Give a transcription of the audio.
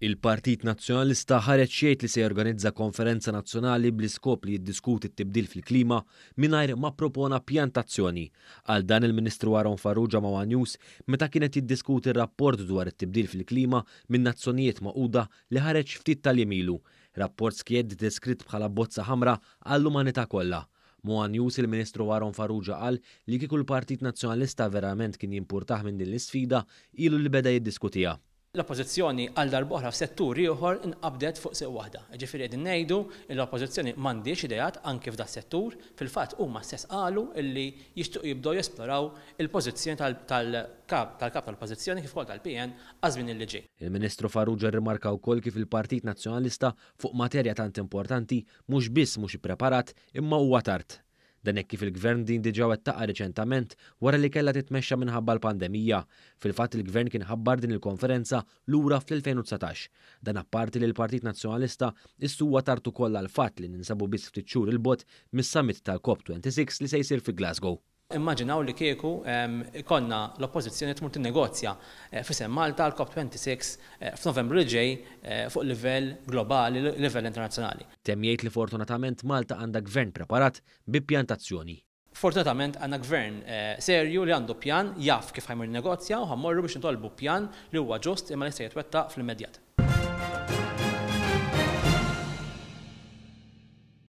Il-Partit Nazzjonalista ħareġ jgħid li se jorganizza konferenza nazzjonali bl-iskop li jiddiskuti t-tibdil fil-klima mingħajr ma propona pjantazzjoni. Għal dan il-Ministru Aron Farrugia ma' News meta kienet jiddiskuti rapport dwar it-tibdil fil-klima minn nazzjonijiet maquda li ħareġ ftit tal-jemilu. Rapport skjed deskritt bħala bozza ħamra għall umanita kollha. Moa News il-Ministru Aron Farrugia qal li kieku l-Partit Nazzjonalista verament kien jimpurtaħ minn din l-isfida ilu li beda jiddiskutija l-oppozizjoni għal darbohra f-setturi uħor inqabdet fuq sew waħda. Ġifiri għedin nejdu l-oppozizjoni mandiċ idejat anki f'da settur, fil-fat huma stess qalu illi jixtuq jibdo jesploraw il-pozizjoni tal-kap tal-pozizjoni kif tal-PN għazmin il-liġi. Il-Ministru Farrugia rimarka wkoll kif il-Partit Nazzjonalista fuq materja tant importanti mhux biss mhux ippreparat imma huwa tard Dan hekk kif il-gvern din diġa wettaqa reċentament wara li kellha titmexxa minħabba l-pandemija. Fil-fatt il-gvern kien ħabbar din il-konferenza lura fl-2019. Dan apparti li l-Partit Nazzjonalista issuwa tartu kollha l-fatt li ninsabu biss ftit il-bot mis-summit tal-COP26 li se jsir fi Glasgow. Immaġinaw li kieku ehm, konna l-oppozizjoni tmur tinnegozja eh, fisem Malta l-COP26 eh, f'Novembru li ġej eh, fuq livell globali, livell internazzjonali. Temjejt li fortunatament Malta għandha gvern preparat bi pjantazzjoni Fortunatament għanna gvern serju li għandu pjan jaf kif ħajmur negozja u ħammorru biex nitolbu pjan li huwa ġust imma li se jitwettaq fl-immedjat.